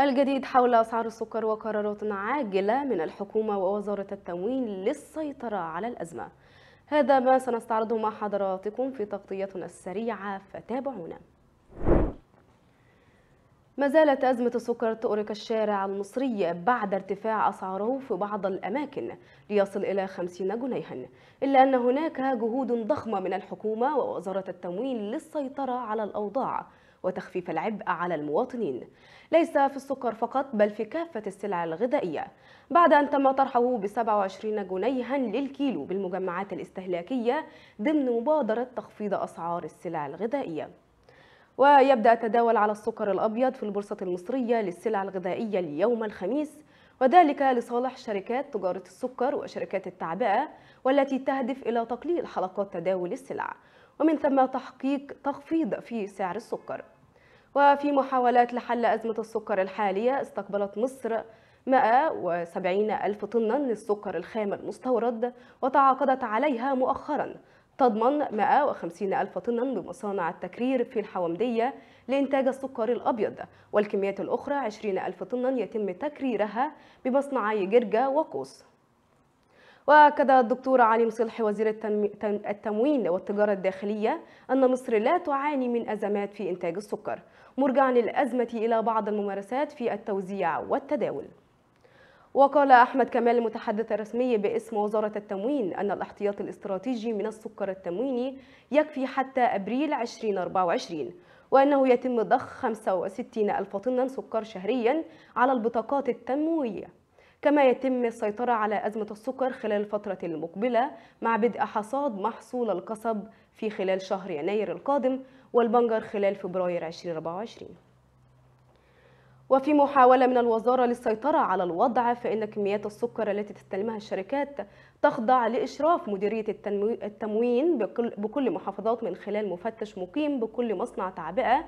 الجديد حول أسعار السكر وقرارات عاجلة من الحكومة ووزارة التموين للسيطرة على الأزمة هذا ما سنستعرضه مع حضراتكم في تغطيتنا السريعة فتابعونا ما زالت أزمة السكر تؤرق الشارع المصري بعد ارتفاع أسعاره في بعض الأماكن ليصل إلى 50 جنيها إلا أن هناك جهود ضخمة من الحكومة ووزارة التموين للسيطرة على الأوضاع وتخفيف العبء على المواطنين ليس في السكر فقط بل في كافة السلع الغذائية بعد أن تم طرحه ب 27 جنيها للكيلو بالمجمعات الاستهلاكية ضمن مبادرة تخفيض أسعار السلع الغذائية ويبدأ التداول على السكر الأبيض في البورصة المصرية للسلع الغذائية اليوم الخميس وذلك لصالح شركات تجارة السكر وشركات التعبئة والتي تهدف إلى تقليل حلقات تداول السلع ومن ثم تحقيق تخفيض في سعر السكر وفي محاولات لحل أزمة السكر الحالية استقبلت مصر 170 ألف طنا للسكر الخام المستورد وتعاقدت عليها مؤخرا تضمن 150 ألف طنا بمصانع التكرير في الحوامدية لإنتاج السكر الأبيض والكميات الأخرى 20 ألف طنا يتم تكريرها بمصنعي جرجا وقوس وأكد الدكتور علي مصلحي وزير التموين والتجارة الداخلية أن مصر لا تعاني من أزمات في إنتاج السكر مرجعا للأزمة إلى بعض الممارسات في التوزيع والتداول وقال أحمد كمال المتحدث الرسمي باسم وزارة التموين أن الاحتياط الاستراتيجي من السكر التمويني يكفي حتى أبريل 2024 وأنه يتم ضخ 65 ألف طنا سكر شهريا على البطاقات التموينية كما يتم السيطرة على أزمة السكر خلال الفترة المقبلة مع بدء حصاد محصول القصب في خلال شهر يناير القادم والبنجر خلال فبراير 2024 وفي محاولة من الوزارة للسيطرة على الوضع فإن كميات السكر التي تستلمها الشركات تخضع لإشراف مديرية التموين بكل محافظات من خلال مفتش مقيم بكل مصنع تعبئة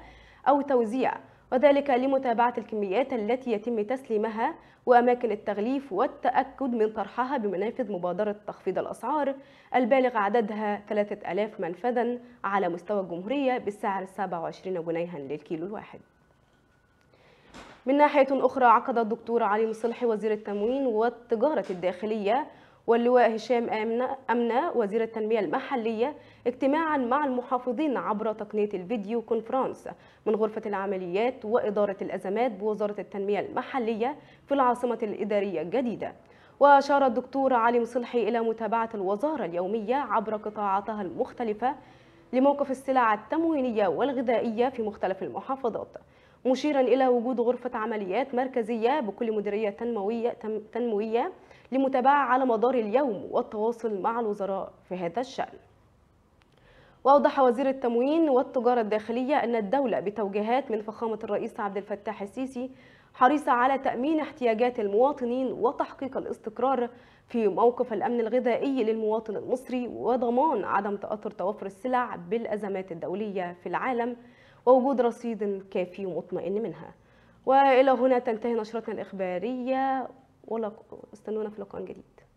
أو توزيع وذلك لمتابعة الكميات التي يتم تسليمها وأماكن التغليف والتأكد من طرحها بمنافذ مبادرة تخفيض الأسعار البالغ عددها 3000 منفذا على مستوى الجمهورية بسعر 27 جنيها للكيلو الواحد من ناحية أخرى عقد الدكتور علي مصلحي وزير التموين والتجارة الداخلية واللواء هشام أمنة وزير التنمية المحلية اجتماعا مع المحافظين عبر تقنية الفيديو كونفرانس من غرفة العمليات وإدارة الأزمات بوزارة التنمية المحلية في العاصمة الإدارية الجديدة وأشار الدكتور علي مصلحي إلى متابعة الوزارة اليومية عبر قطاعاتها المختلفة لموقف السلع التموينية والغذائية في مختلف المحافظات مشيرا إلى وجود غرفة عمليات مركزية بكل مديرية تنموية, تنموية لمتابعة على مدار اليوم والتواصل مع الوزراء في هذا الشأن وأوضح وزير التموين والتجارة الداخلية أن الدولة بتوجيهات من فخامة الرئيس عبد الفتاح السيسي حريصة على تأمين احتياجات المواطنين وتحقيق الاستقرار في موقف الأمن الغذائي للمواطن المصري وضمان عدم تأثر توفر السلع بالأزمات الدولية في العالم ووجود رصيد كافي ومطمئن منها والى هنا تنتهي نشرتنا الاخباريه ولا استنونا في لقاء جديد